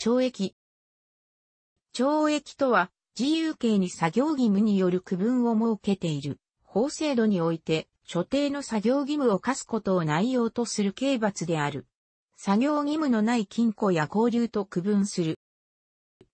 懲役。懲役とは、自由刑に作業義務による区分を設けている。法制度において、所定の作業義務を課すことを内容とする刑罰である。作業義務のない金庫や交流と区分する。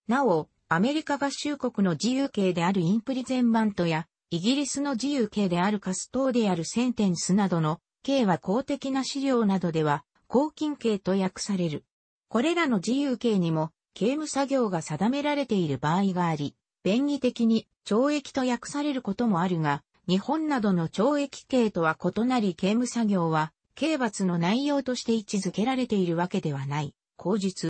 なお、アメリカ合衆国の自由刑であるインプリゼンマントや、イギリスの自由刑であるカストーあるセンテンスなどの、刑は公的な資料などでは、公金刑と訳される。これらの自由刑にも刑務作業が定められている場合があり、便宜的に懲役と訳されることもあるが、日本などの懲役刑とは異なり刑務作業は、刑罰の内容として位置づけられているわけではない。口述。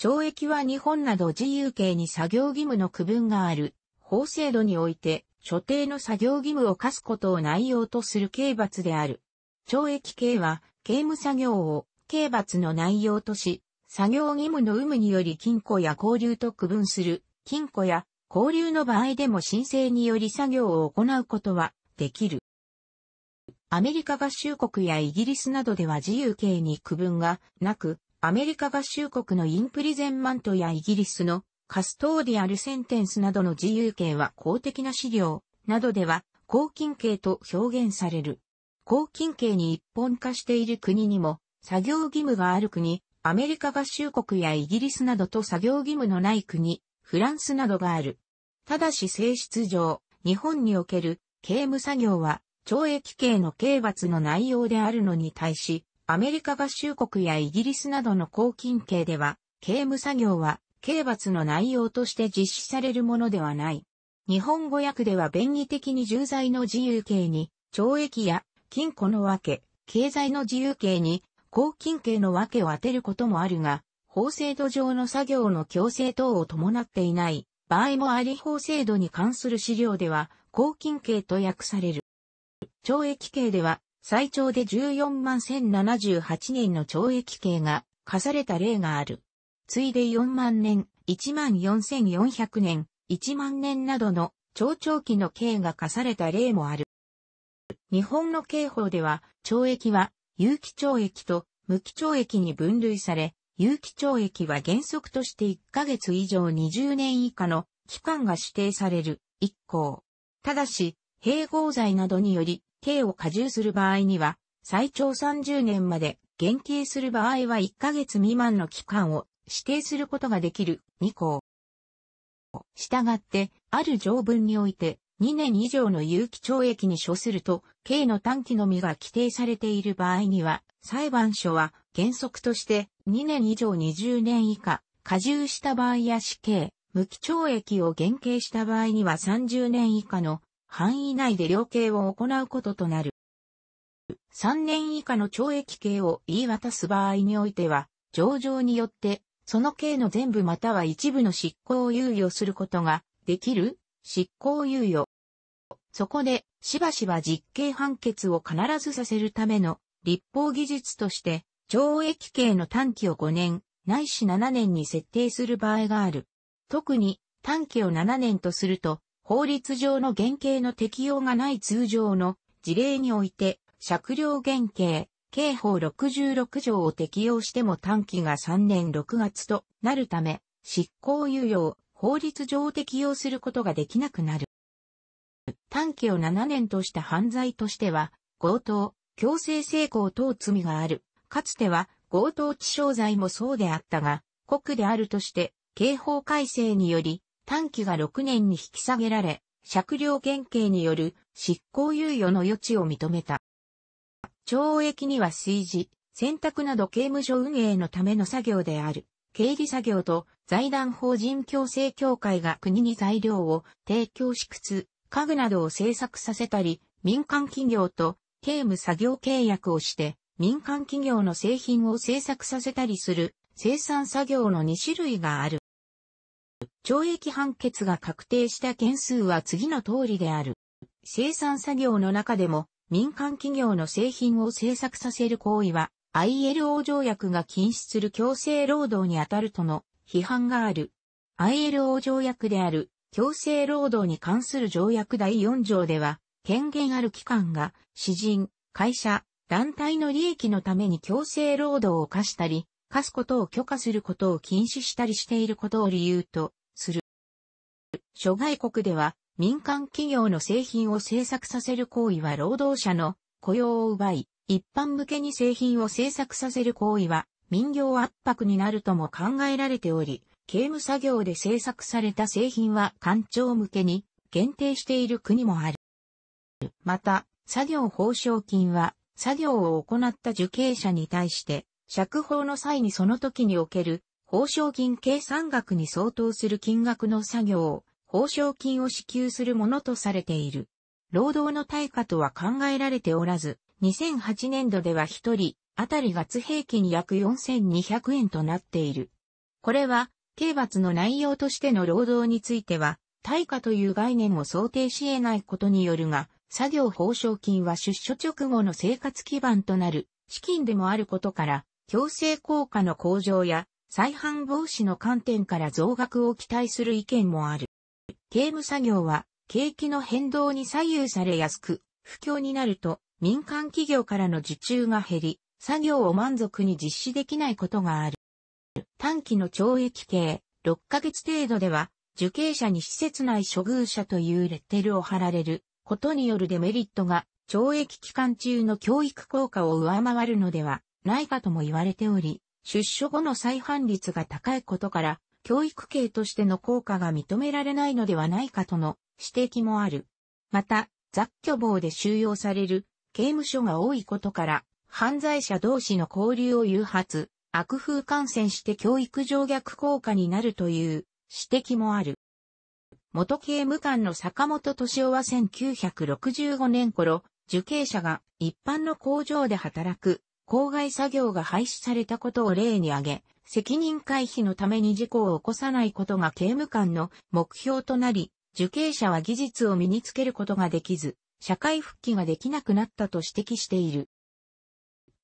懲役は日本など自由刑に作業義務の区分がある。法制度において、所定の作業義務を課すことを内容とする刑罰である。懲役刑は、刑務作業を刑罰の内容とし、作業義務の有無により禁錮や交流と区分する、禁錮や交流の場合でも申請により作業を行うことはできる。アメリカ合衆国やイギリスなどでは自由刑に区分がなく、アメリカ合衆国のインプリゼンマントやイギリスのカストーディアルセンテンスなどの自由刑は公的な資料などでは公金刑と表現される。公金刑に一本化している国にも作業義務がある国、アメリカ合衆国やイギリスなどと作業義務のない国、フランスなどがある。ただし性質上、日本における刑務作業は懲役刑の刑罰の内容であるのに対し、アメリカ合衆国やイギリスなどの公禁刑では、刑務作業は刑罰の内容として実施されるものではない。日本語訳では便宜的に重罪の自由刑に、懲役や禁錮の分け、経済の自由刑に、抗菌系の訳を当てることもあるが、法制度上の作業の強制等を伴っていない場合もあり法制度に関する資料では、抗菌刑と訳される。懲役刑では、最長で14万1078年の懲役刑が課された例がある。ついで4万年、1万4400年、1万年などの長長期の刑が課された例もある。日本の刑法では、懲役は有期懲役と無期懲役に分類され、有期懲役は原則として1ヶ月以上20年以下の期間が指定される一項。ただし、併合罪などにより、刑を加重する場合には、最長30年まで、減刑する場合は1ヶ月未満の期間を指定することができる2項。したがって、ある条文において、2年以上の有期懲役に処すると、刑の短期のみが規定されている場合には、裁判所は原則として2年以上20年以下、過重した場合や死刑、無期懲役を減刑した場合には30年以下の範囲内で量刑を行うこととなる。3年以下の懲役刑を言い渡す場合においては、上場によって、その刑の全部または一部の執行を猶予することができる執行猶予。そこで、しばしば実刑判決を必ずさせるための立法技術として、懲役刑の短期を5年、ないし7年に設定する場合がある。特に、短期を7年とすると、法律上の原刑の適用がない通常の事例において、酌量原刑、刑法66条を適用しても短期が3年6月となるため、執行猶予を法律上適用することができなくなる。短期を7年とした犯罪としては、強盗、強制性交等罪がある。かつては強盗致傷罪もそうであったが、国であるとして、刑法改正により、短期が6年に引き下げられ、酌量減刑による執行猶予の余地を認めた。懲役には炊事、洗濯など刑務所運営のための作業である。経理作業と財団法人共生協会が国に材料を提供し靴、家具などを制作させたり、民間企業と刑務作業契約をして民間企業の製品を制作させたりする生産作業の2種類がある。懲役判決が確定した件数は次の通りである。生産作業の中でも民間企業の製品を制作させる行為は ILO 条約が禁止する強制労働にあたるとの批判がある。ILO 条約である強制労働に関する条約第4条では、権限ある機関が、詩人、会社、団体の利益のために強制労働を課したり、課すことを許可することを禁止したりしていることを理由とする。諸外国では、民間企業の製品を制作させる行為は労働者の雇用を奪い、一般向けに製品を制作させる行為は民業圧迫になるとも考えられており、刑務作業で制作された製品は官庁向けに限定している国もある。また、作業報奨金は、作業を行った受刑者に対して、釈放の際にその時における報奨金計算額に相当する金額の作業を、報奨金を支給するものとされている。労働の対価とは考えられておらず、2008年度では1人、あたり月平均約4200円となっている。これは、刑罰の内容としての労働については、対価という概念を想定し得ないことによるが、作業報奨金は出所直後の生活基盤となる資金でもあることから、強制効果の向上や再犯防止の観点から増額を期待する意見もある。刑務作業は景気の変動に左右されやすく、不況になると民間企業からの受注が減り、作業を満足に実施できないことがある。短期の懲役刑、6ヶ月程度では、受刑者に施設内処遇者というレッテルを貼られることによるデメリットが、懲役期間中の教育効果を上回るのではないかとも言われており、出所後の再犯率が高いことから、教育刑としての効果が認められないのではないかとの指摘もある。また、雑居房で収容される刑務所が多いことから、犯罪者同士の交流を誘発、悪風感染して教育上逆効果になるという指摘もある。元刑務官の坂本敏夫は1965年頃、受刑者が一般の工場で働く公害作業が廃止されたことを例に挙げ、責任回避のために事故を起こさないことが刑務官の目標となり、受刑者は技術を身につけることができず、社会復帰ができなくなったと指摘している。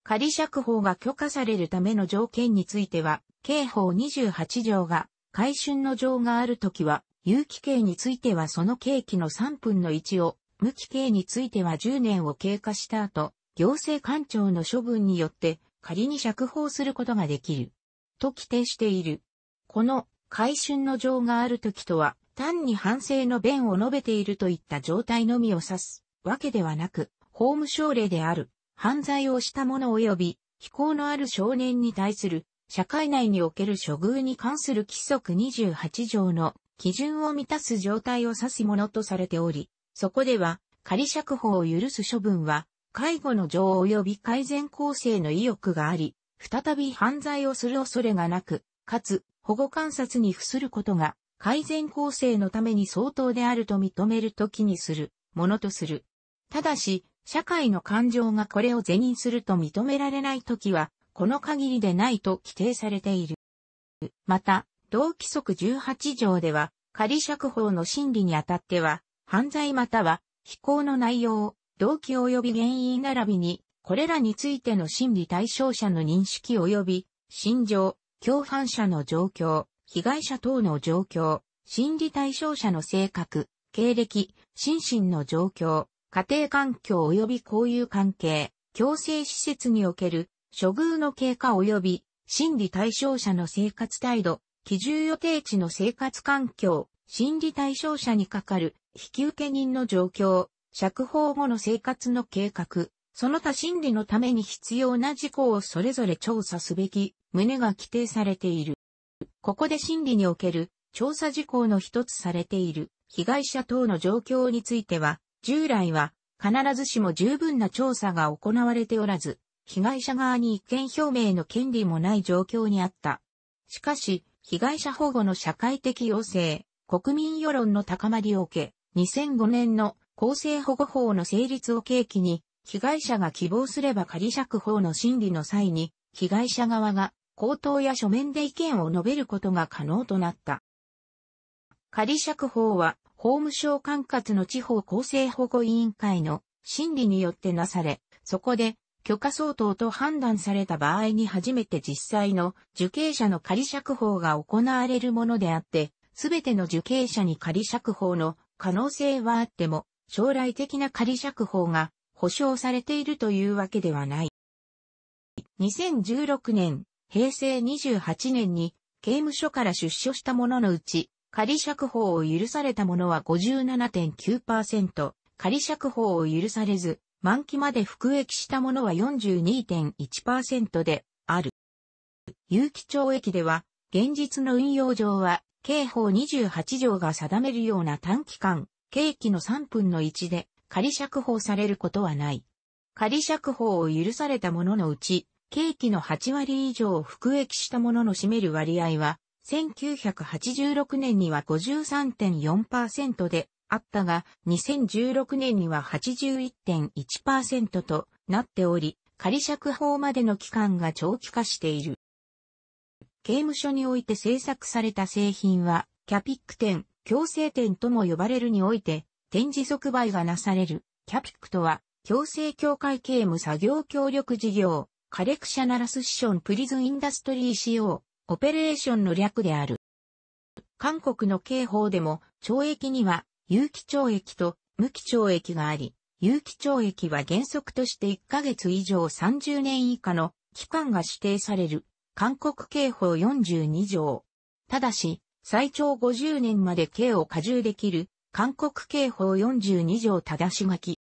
仮釈放が許可されるための条件については、刑法28条が、改春の条があるときは、有期刑についてはその刑期の3分の1を、無期刑については10年を経過した後、行政官庁の処分によって仮に釈放することができる。と規定している。この、改春の情がある時とは、単に反省の弁を述べているといった状態のみを指す。わけではなく、法務省令である、犯罪をした者及び、非行のある少年に対する、社会内における処遇に関する規則28条の基準を満たす状態を指すものとされており、そこでは、仮釈放を許す処分は、介護の情及び改善構成の意欲があり、再び犯罪をする恐れがなく、かつ、保護観察に付することが、改善構成のために相当であると認めるときにする、ものとする。ただし、社会の感情がこれを是認すると認められないときは、この限りでないと規定されている。また、同規則18条では、仮釈放の審理にあたっては、犯罪または、非行の内容、動機及び原因並びに、これらについての審理対象者の認識及び、心情、共犯者の状況、被害者等の状況、心理対象者の性格、経歴、心身の状況、家庭環境及び交友関係、共生施設における処遇の経過及び心理対象者の生活態度、基準予定地の生活環境、心理対象者にかかる引受人の状況、釈放後の生活の計画、その他心理のために必要な事項をそれぞれ調査すべき旨が規定されている。ここで心理における調査事項の一つされている被害者等の状況については従来は必ずしも十分な調査が行われておらず、被害者側に意見表明の権利もない状況にあった。しかし、被害者保護の社会的要請、国民世論の高まりを受け、2005年の公正保護法の成立を契機に、被害者が希望すれば仮釈放の審理の際に、被害者側が口頭や書面で意見を述べることが可能となった。仮釈放は法務省管轄の地方公正保護委員会の審理によってなされ、そこで許可相当と判断された場合に初めて実際の受刑者の仮釈放が行われるものであって、すべての受刑者に仮釈放の可能性はあっても、将来的な仮釈放が保障されているというわけではない。2016年、平成28年に刑務所から出所した者のうち、仮釈放を許された者は57.9%、仮釈放を許されず、満期まで服役した者は42.1%である。有期懲役では、現実の運用上は、刑法28条が定めるような短期間、刑期の3分の1で仮釈放されることはない。仮釈放を許された者のうち、刑期の8割以上を服役した者の占める割合は、1986年には53.4%であったが、2016年には81.1%となっており、仮釈放までの期間が長期化している。刑務所において制作された製品は、キャピック店、強制店とも呼ばれるにおいて、展示即売がなされる。キャピックとは、強制協会刑務作業協力事業、カレクシャナラスションプリズンインダストリー仕様、オペレーションの略である。韓国の刑法でも、懲役には、有期懲役と無期懲役があり、有期懲役は原則として1ヶ月以上30年以下の期間が指定される、韓国刑法42条。ただし、最長50年まで刑を加重できる、韓国刑法42条正し書き。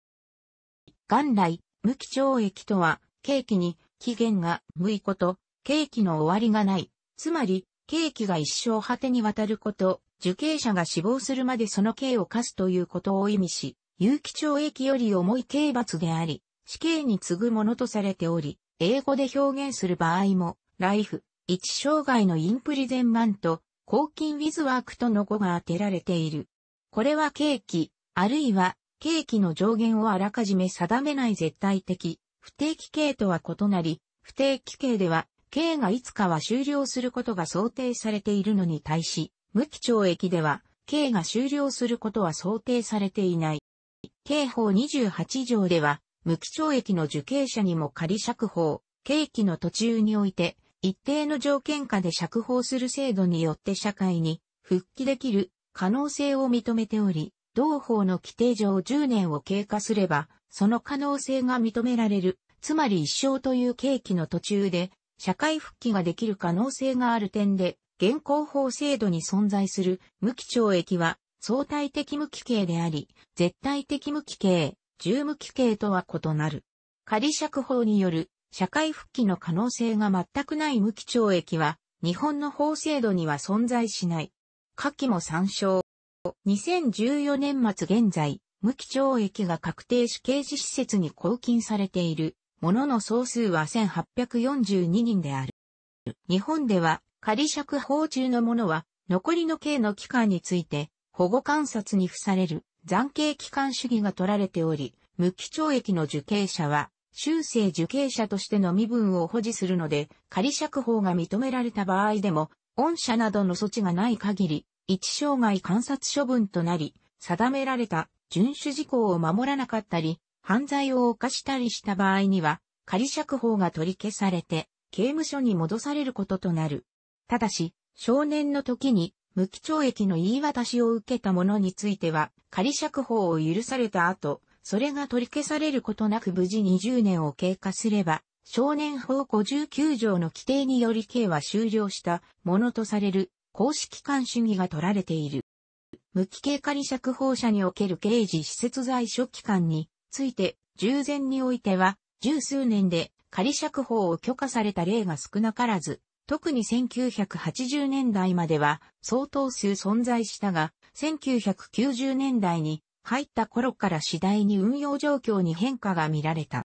元来、無期懲役とは、刑期に期限が無いこと、刑期の終わりがない、つまり、刑期が一生果てにわたること、受刑者が死亡するまでその刑を課すということを意味し、有期懲役より重い刑罰であり、死刑に次ぐものとされており、英語で表現する場合も、ライフ、一生涯のインプリゼンマンと、抗菌ウィズワークとの語が当てられている。これは刑期、あるいは、刑期の上限をあらかじめ定めない絶対的、不定期刑とは異なり、不定期刑では、刑がいつかは終了することが想定されているのに対し、無期懲役では、刑が終了することは想定されていない。刑法28条では、無期懲役の受刑者にも仮釈放、刑期の途中において、一定の条件下で釈放する制度によって社会に復帰できる可能性を認めており、同法の規定上10年を経過すれば、その可能性が認められる、つまり一生という刑期の途中で社会復帰ができる可能性がある点で、現行法制度に存在する無期懲役は相対的無期刑であり、絶対的無期刑、重無期刑とは異なる。仮釈放による社会復帰の可能性が全くない無期懲役は、日本の法制度には存在しない。下記も参照。2014年末現在、無期懲役が確定し刑事施設に拘禁されているものの総数は1842人である。日本では仮釈放中のものは残りの刑の期間について保護観察に付される残刑期間主義が取られており、無期懲役の受刑者は修正受刑者としての身分を保持するので仮釈放が認められた場合でも御社などの措置がない限り一生涯観察処分となり定められた遵守事項を守らなかったり犯罪を犯したりした場合には、仮釈放が取り消されて、刑務所に戻されることとなる。ただし、少年の時に無期懲役の言い渡しを受けた者については、仮釈放を許された後、それが取り消されることなく無事20年を経過すれば、少年法59条の規定により刑は終了したものとされる公式官主義が取られている。無期刑仮釈放者における刑事施設在所期間について、従前においては、十数年で仮釈放を許可された例が少なからず、特に1980年代までは相当数存在したが、1990年代に入った頃から次第に運用状況に変化が見られた。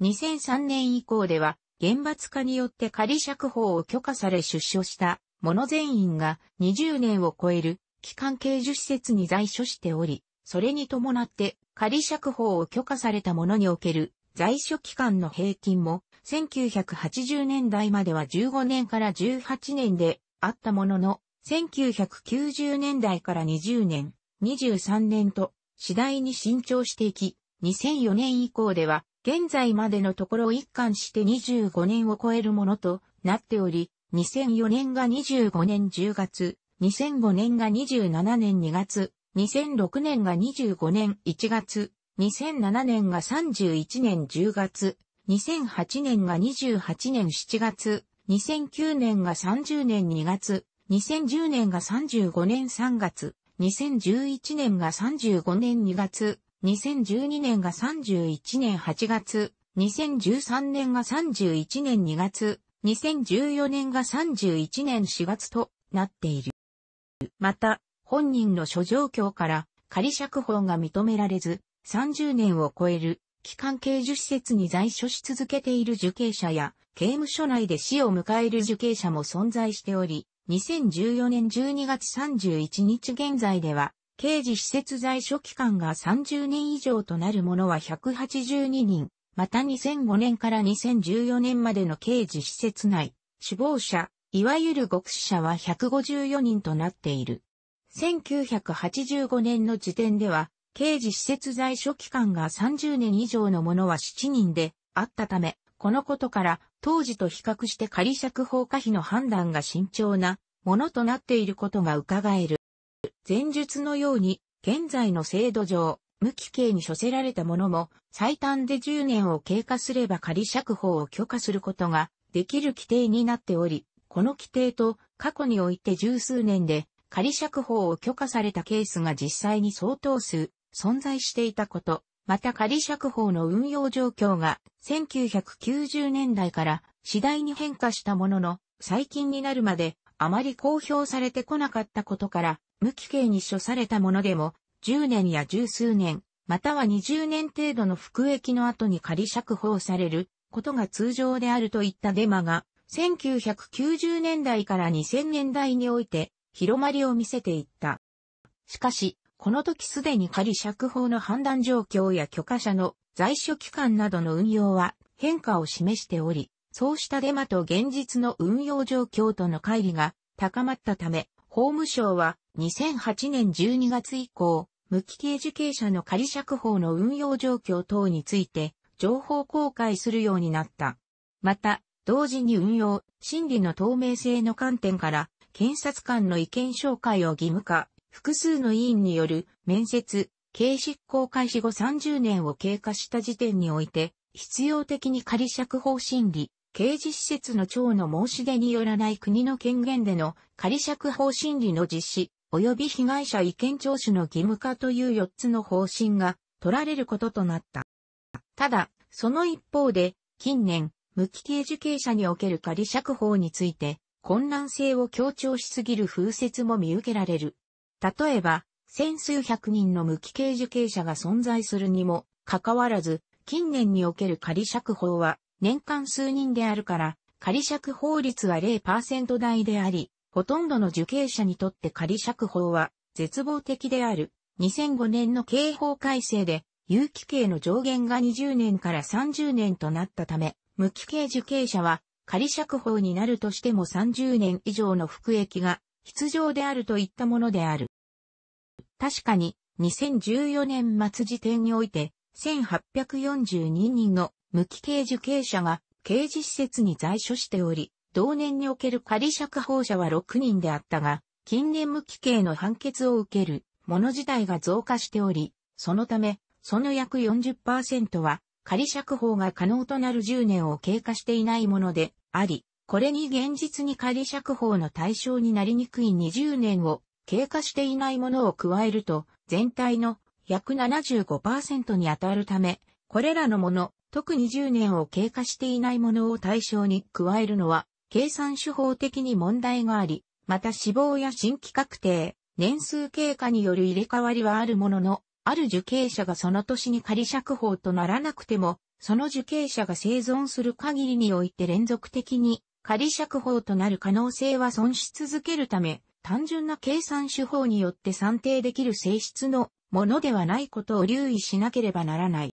2003年以降では、厳罰化によって仮釈放を許可され出所した者全員が20年を超える期間刑事施設に在所しており、それに伴って仮釈放を許可された者における在所期間の平均も1980年代までは15年から18年であったものの1990年代から20年、23年と次第に伸長していき2004年以降では現在までのところ一貫して25年を超えるものとなっており2004年が25年10月、2005年が27年2月、2006年が25年1月、2007年が31年10月、2008年が28年7月、2009年が30年2月、2010年が35年3月、2011年が35年2月、2012年が31年8月、2013年が31年2月、2014年が31年4月となっている。また、本人の諸状況から仮釈放が認められず、30年を超える期間刑事施設に在所し続けている受刑者や、刑務所内で死を迎える受刑者も存在しており、2014年12月31日現在では、刑事施設在所期間が30年以上となるものは182人、また2005年から2014年までの刑事施設内、死亡者、いわゆる極死者は154人となっている。1985年の時点では、刑事施設在所期間が30年以上のものは7人であったため、このことから当時と比較して仮釈放可否の判断が慎重なものとなっていることが伺える。前述のように、現在の制度上、無期刑に処せられたものも、最短で10年を経過すれば仮釈放を許可することができる規定になっており、この規定と過去において十数年で仮釈放を許可されたケースが実際に相当数存在していたこと、また仮釈放の運用状況が1990年代から次第に変化したものの、最近になるまであまり公表されてこなかったことから、無期刑に処されたものでも、10年や十数年、または20年程度の服役の後に仮釈放されることが通常であるといったデマが、1990年代から2000年代において広まりを見せていった。しかし、この時すでに仮釈放の判断状況や許可者の在所期間などの運用は変化を示しており、そうしたデマと現実の運用状況との乖離が高まったため、法務省は2008年12月以降、無期刑受刑者の仮釈放の運用状況等について情報公開するようになった。また、同時に運用、審理の透明性の観点から、検察官の意見紹介を義務化、複数の委員による面接、刑執行開始後30年を経過した時点において、必要的に仮釈放審理、刑事施設の長の申し出によらない国の権限での仮釈放審理の実施、及び被害者意見聴取の義務化という4つの方針が取られることとなった。ただ、その一方で、近年、無期刑受刑者における仮釈放について、混乱性を強調しすぎる風説も見受けられる。例えば、千数百人の無期刑受刑者が存在するにも、かかわらず、近年における仮釈放は、年間数人であるから、仮釈放率は0%台であり、ほとんどの受刑者にとって仮釈放は絶望的である。2005年の刑法改正で、有期刑の上限が20年から30年となったため、無期刑受刑者は仮釈放になるとしても30年以上の服役が必要であるといったものである。確かに、2014年末時点において、1842人の無期刑受刑者が刑事施設に在所しており、同年における仮釈放者は6人であったが、近年無期刑の判決を受けるもの自体が増加しており、そのため、その約40%は仮釈放が可能となる10年を経過していないもので、あり、これに現実に仮釈放の対象になりにくい20年を経過していないものを加えると、全体の約75%に当たるため、これらのもの、特に10年を経過していないものを対象に加えるのは、計算手法的に問題があり、また死亡や新規確定、年数経過による入れ替わりはあるものの、ある受刑者がその年に仮釈放とならなくても、その受刑者が生存する限りにおいて連続的に仮釈放となる可能性は損し続けるため、単純な計算手法によって算定できる性質のものではないことを留意しなければならない。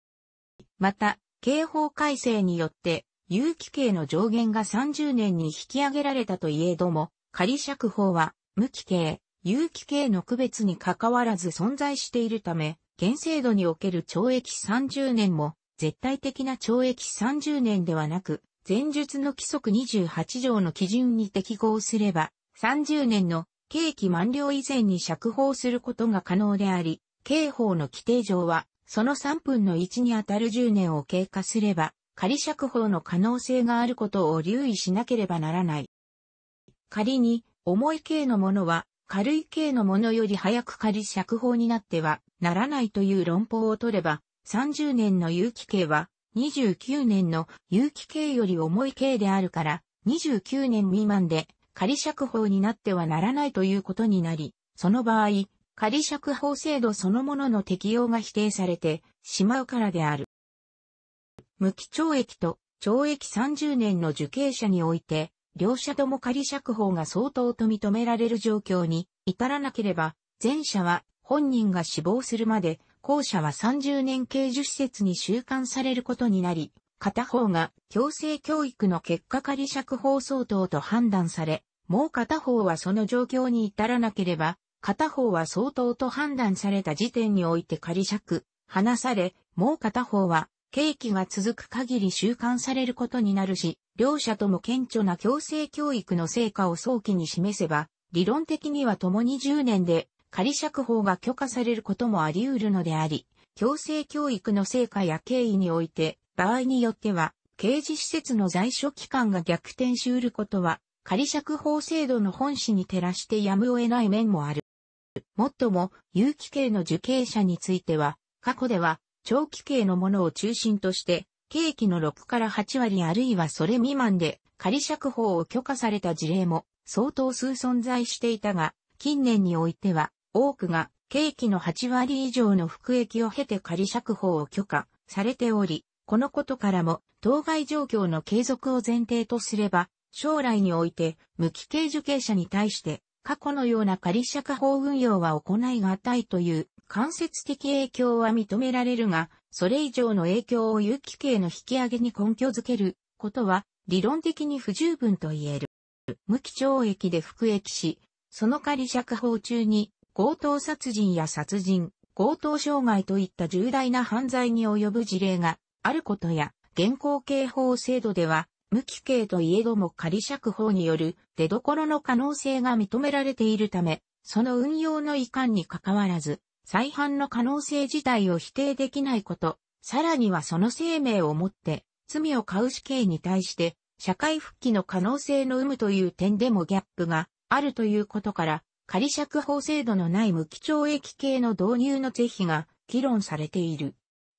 また、刑法改正によって、有期刑の上限が30年に引き上げられたといえども、仮釈放は無期刑、有機系の区別に関わらず存在しているため、現制度における懲役30年も、絶対的な懲役30年ではなく、前述の規則28条の基準に適合すれば、30年の刑期満了以前に釈放することが可能であり、刑法の規定上は、その3分の1にあたる10年を経過すれば、仮釈放の可能性があることを留意しなければならない。仮に、重い刑のものは、軽い刑のものより早く仮釈放になってはならないという論法を取れば、30年の有期刑は29年の有期刑より重い刑であるから、29年未満で仮釈放になってはならないということになり、その場合、仮釈放制度そのものの適用が否定されてしまうからである。無期懲役と懲役30年の受刑者において、両者とも仮釈放が相当と認められる状況に至らなければ、前者は本人が死亡するまで、後者は30年刑事施設に収監されることになり、片方が強制教育の結果仮釈放相当と判断され、もう片方はその状況に至らなければ、片方は相当と判断された時点において仮釈、離され、もう片方は刑期が続く限り収監されることになるし、両者とも顕著な強制教育の成果を早期に示せば、理論的には共に10年で仮釈放が許可されることもあり得るのであり、強制教育の成果や経緯において、場合によっては、刑事施設の在所期間が逆転し得ることは、仮釈放制度の本旨に照らしてやむを得ない面もある。もっとも、有期刑の受刑者については、過去では、長期系のものを中心として、刑期の6から8割あるいはそれ未満で仮釈放を許可された事例も相当数存在していたが、近年においては多くが刑期の8割以上の服役を経て仮釈放を許可されており、このことからも当該状況の継続を前提とすれば、将来において無期刑受刑者に対して過去のような仮釈放運用は行いがたいという間接的影響は認められるが、それ以上の影響を有機系の引き上げに根拠づけることは理論的に不十分と言える。無期懲役で服役し、その仮釈放中に強盗殺人や殺人、強盗傷害といった重大な犯罪に及ぶ事例があることや、現行刑法制度では、無期刑といえども仮釈放による出所の可能性が認められているため、その運用の遺憾に関わらず、再犯の可能性自体を否定できないこと、さらにはその生命をもって、罪を買う死刑に対して、社会復帰の可能性の有無という点でもギャップがあるということから、仮釈放制度のない無期懲役刑の導入の是非が議論されている。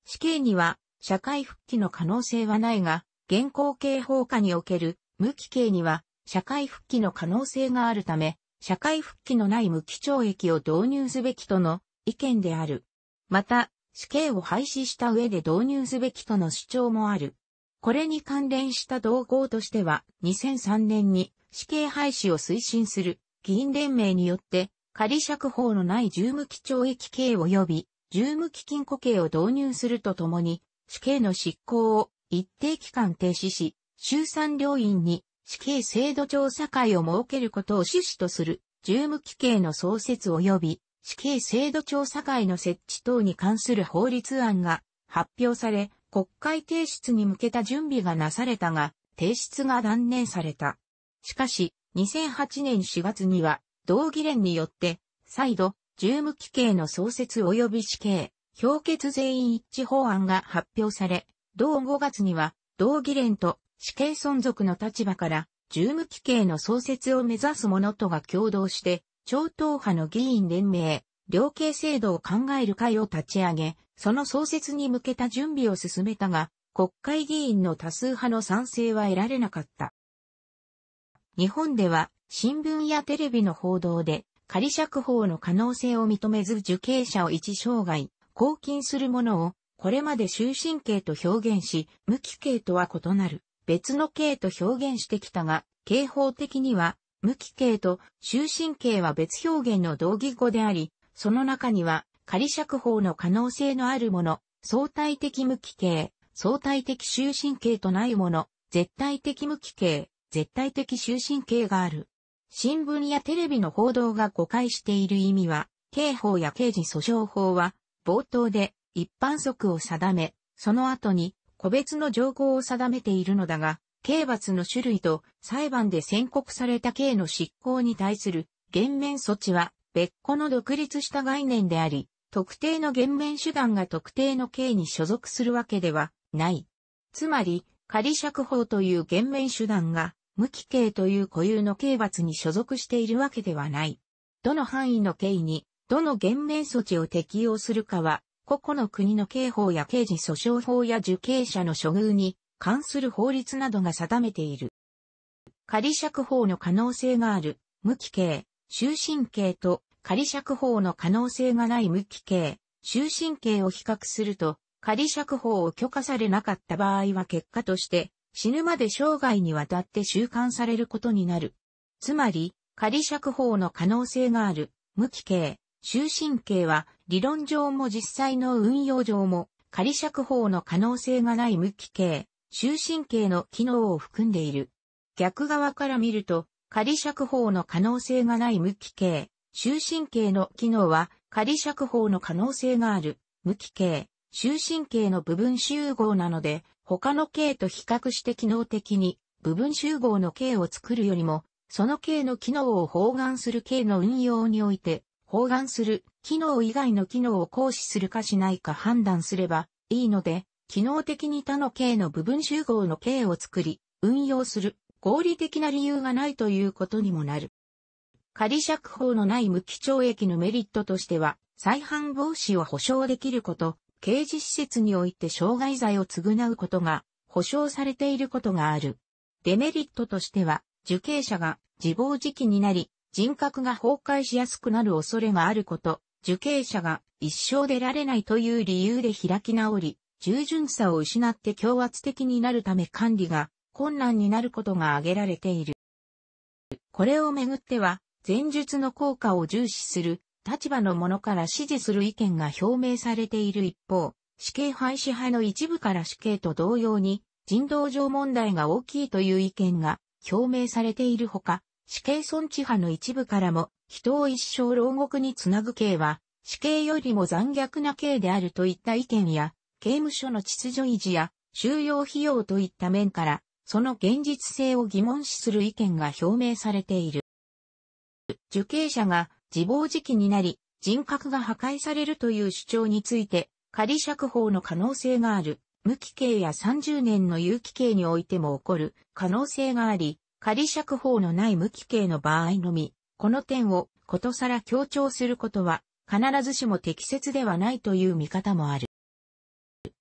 死刑には社会復帰の可能性はないが、現行刑法下における無期刑には社会復帰の可能性があるため、社会復帰のない無期懲役を導入すべきとの意見である。また、死刑を廃止した上で導入すべきとの主張もある。これに関連した動向としては、2003年に死刑廃止を推進する議員連盟によって、仮釈放のない重無期懲役刑及び重無期金固刑を導入するとともに、死刑の執行を一定期間停止し、衆参両院に死刑制度調査会を設けることを趣旨とする重無期刑の創設及び死刑制度調査会の設置等に関する法律案が発表され、国会提出に向けた準備がなされたが、提出が断念された。しかし、2008年4月には、同議連によって、再度、重務規刑の創設及び死刑、評決全員一致法案が発表され、同5月には、同議連と死刑存続の立場から、重務規刑の創設を目指す者とが共同して、超党派の議員連盟、量刑制度を考える会を立ち上げ、その創設に向けた準備を進めたが、国会議員の多数派の賛成は得られなかった。日本では、新聞やテレビの報道で、仮釈放の可能性を認めず受刑者を一生涯、拘禁するものを、これまで終身刑と表現し、無期刑とは異なる、別の刑と表現してきたが、刑法的には、無期刑と終身刑は別表現の同義語であり、その中には仮釈放の可能性のあるもの、相対的無期刑、相対的終身刑とないもの、絶対的無期刑、絶対的終身刑がある。新聞やテレビの報道が誤解している意味は、刑法や刑事訴訟法は、冒頭で一般則を定め、その後に個別の条項を定めているのだが、刑罰の種類と裁判で宣告された刑の執行に対する減免措置は別個の独立した概念であり、特定の減免手段が特定の刑に所属するわけではない。つまり、仮釈放という減免手段が無期刑という固有の刑罰に所属しているわけではない。どの範囲の刑に、どの減免措置を適用するかは、個々の国の刑法や刑事訴訟法や受刑者の処遇に関する法律などが定めている。仮釈放の可能性がある、無期刑、終身刑と仮釈放の可能性がない無期刑、終身刑を比較すると、仮釈放を許可されなかった場合は結果として、死ぬまで生涯にわたって収監されることになる。つまり、仮釈放の可能性がある、無期刑、終身刑は、理論上も実際の運用上も、仮釈放の可能性がない無期刑、終身刑の機能を含んでいる。逆側から見ると、仮釈放の可能性がない無期刑、終身刑の機能は仮釈放の可能性がある、無期刑、終身刑の部分集合なので、他の刑と比較して機能的に部分集合の刑を作るよりも、その刑の機能を包含する刑の運用において、包含する機能以外の機能を行使するかしないか判断すればいいので、機能的に他の刑の部分集合の刑を作り、運用する合理的な理由がないということにもなる。仮釈放のない無期懲役のメリットとしては、再犯防止を保障できること、刑事施設において傷害罪を償うことが保障されていることがある。デメリットとしては、受刑者が自暴自棄になり、人格が崩壊しやすくなる恐れがあること、受刑者が一生出られないという理由で開き直り、従順さを失って強圧的になるため管理が困難になることが挙げられている。これをめぐっては、前述の効果を重視する立場の者から支持する意見が表明されている一方、死刑廃止派の一部から死刑と同様に人道上問題が大きいという意見が表明されているほか、死刑尊地派の一部からも人を一生牢獄につなぐ刑は死刑よりも残虐な刑であるといった意見や刑務所の秩序維持や収容費用といった面から、その現実性を疑問視する意見が表明されている。受刑者が自暴自棄になり、人格が破壊されるという主張について、仮釈放の可能性がある、無期刑や30年の有期刑においても起こる可能性があり、仮釈放のない無期刑の場合のみ、この点をことさら強調することは必ずしも適切ではないという見方もある。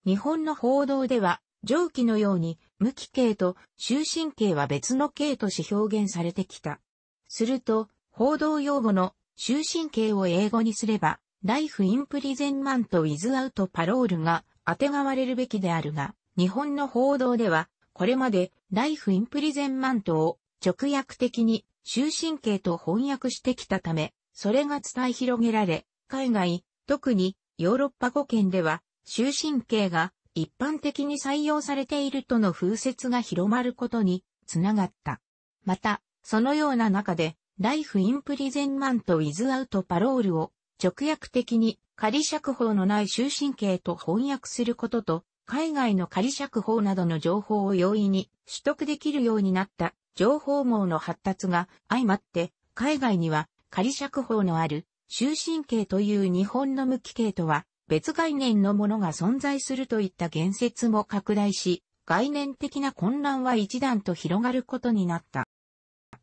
日本の報道では、上記のように、無期刑と終身刑は別の刑とし表現されてきた。すると、報道用語の終身刑を英語にすれば、ライフインプリゼンマントウィズアウトパロールが当てがわれるべきであるが、日本の報道では、これまでライフインプリゼンマントを直訳的に終身刑と翻訳してきたため、それが伝え広げられ、海外、特にヨーロッパ語圏では終身刑が一般的に採用されているとの風説が広まることにつながった。また、そのような中で、ライフインプリゼンマント・ウィズ・アウト・パロールを直訳的に仮釈放のない終身刑と翻訳することと、海外の仮釈放などの情報を容易に取得できるようになった情報網の発達が相まって、海外には仮釈放のある終身刑という日本の無期刑とは別概念のものが存在するといった言説も拡大し、概念的な混乱は一段と広がることになった。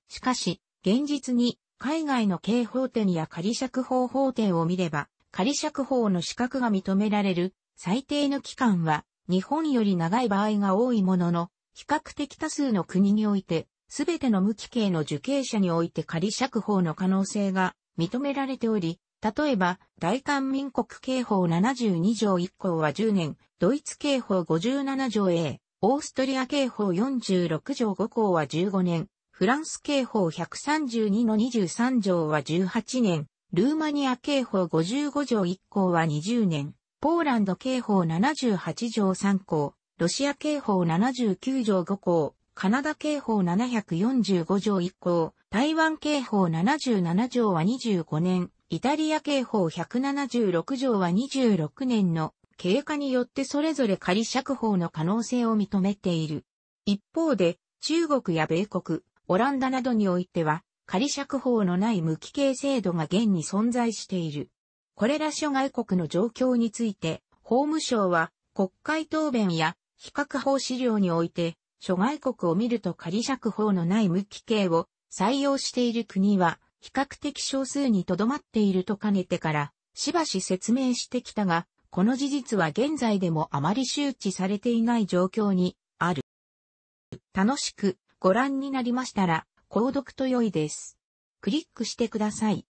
しかし、現実に海外の刑法典や仮釈放法典を見れば、仮釈放の資格が認められる最低の期間は日本より長い場合が多いものの、比較的多数の国において、すべての無期刑の受刑者において仮釈放の可能性が認められており、例えば、大韓民国刑法72条1項は10年、ドイツ刑法57条 A、オーストリア刑法46条5項は15年、フランス刑法132の23条は18年、ルーマニア刑法55条1項は20年、ポーランド刑法78条3項、ロシア刑法79条5項、カナダ刑法745条1項、台湾刑法77条は25年、イタリア刑法176条は26年の経過によってそれぞれ仮釈放の可能性を認めている。一方で、中国や米国、オランダなどにおいては、仮釈放のない無期刑制度が現に存在している。これら諸外国の状況について、法務省は国会答弁や比較法資料において、諸外国を見ると仮釈放のない無期刑を採用している国は比較的少数にとどまっているとかねてから、しばし説明してきたが、この事実は現在でもあまり周知されていない状況にある。楽しくご覧になりましたら、購読と良いです。クリックしてください。